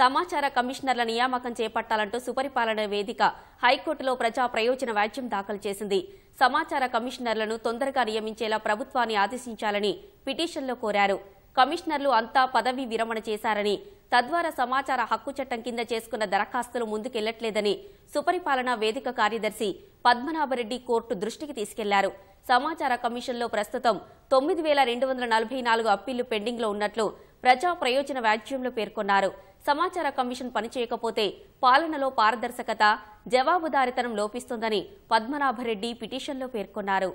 సమాచార కమిషనర్ల నియామకం చేపట్టాలంటూ సుపరిపాలన వేదిక హైకోర్టులో ప్రజా ప్రయోజన వ్యాజ్యం దాఖలు చేసింది సమాచార కమిషనర్లను తొందరగా నియమించేలా ప్రభుత్వాన్ని ఆదేశించాలని పిటిషన్లో కోరారు కమిషనర్లు అంతా పదవి విరమణ చేశారని తద్వారా సమాచార హక్కు చట్టం కింద చేసుకున్న దరఖాస్తులు ముందుకెళ్లట్లేదని సుపరిపాలన వేదిక కార్యదర్శి పద్మనాభరెడ్డి కోర్టు దృష్టికి తీసుకెళ్లారు సమాచార కమిషన్లో ప్రస్తుతం తొమ్మిది వేల రెండు వందల నలభై నాలుగు అప్పీళ్లు పెండింగ్లో ఉన్నట్లు ప్రజా ప్రయోజన వ్యాజ్యంలో పేర్కొన్నారు సమాచార కమిషన్ పనిచేయకపోతే పాలనలో పారదర్శకత జవాబుదారితనం లోపిస్తుందని పద్మనాభరెడ్డి పిటిషన్లో పేర్కొన్నారు